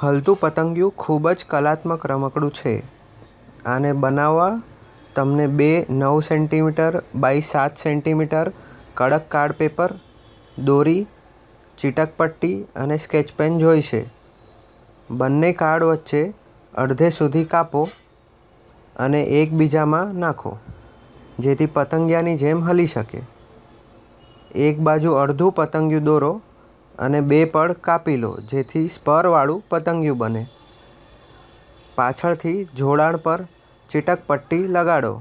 હલતું પતંગિયું ખૂબ જ કલાત્મક રમકડું છે આને બનાવવા તમને બે નવ સેન્ટીમીટર બાય સાત સેન્ટીમીટર કડક કાર્ડ પેપર દોરી પટ્ટી અને સ્કેચ પેન જોઈશે બંને કાર્ડ વચ્ચે અડધે સુધી કાપો અને એકબીજામાં નાખો જેથી પતંગિયાની જેમ હલી શકે એક બાજુ અડધું પતંગિયું દોરો અને બે પળ કાપી લો જેથી સ્પરવાળું પતંગિયું બને પાછળથી જોડાણ પર ચીટક પટ્ટી લગાડો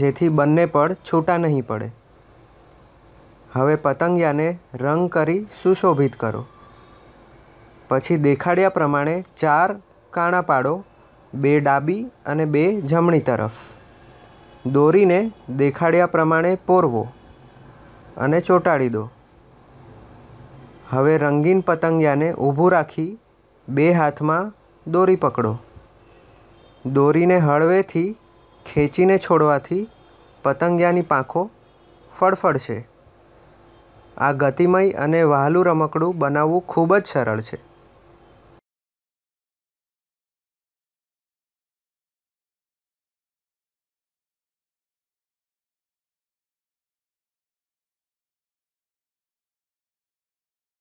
જેથી બંને પળ છૂટા નહીં પડે હવે પતંગિયાને રંગ કરી સુશોભિત કરો પછી દેખાડ્યા પ્રમાણે ચાર કાણા પાડો બે ડાબી અને બે જમણી તરફ દોરીને દેખાડ્યા પ્રમાણે પોરવો અને ચોંટાડી દો હવે રંગીન પતંગિયાને ઊભું રાખી બે હાથમાં દોરી પકડો દોરીને હળવેથી ખેંચીને છોડવાથી પતંગિયાની પાંખો ફડફડશે આ ગતિમય અને વહાલું રમકડું બનાવવું ખૂબ જ સરળ છે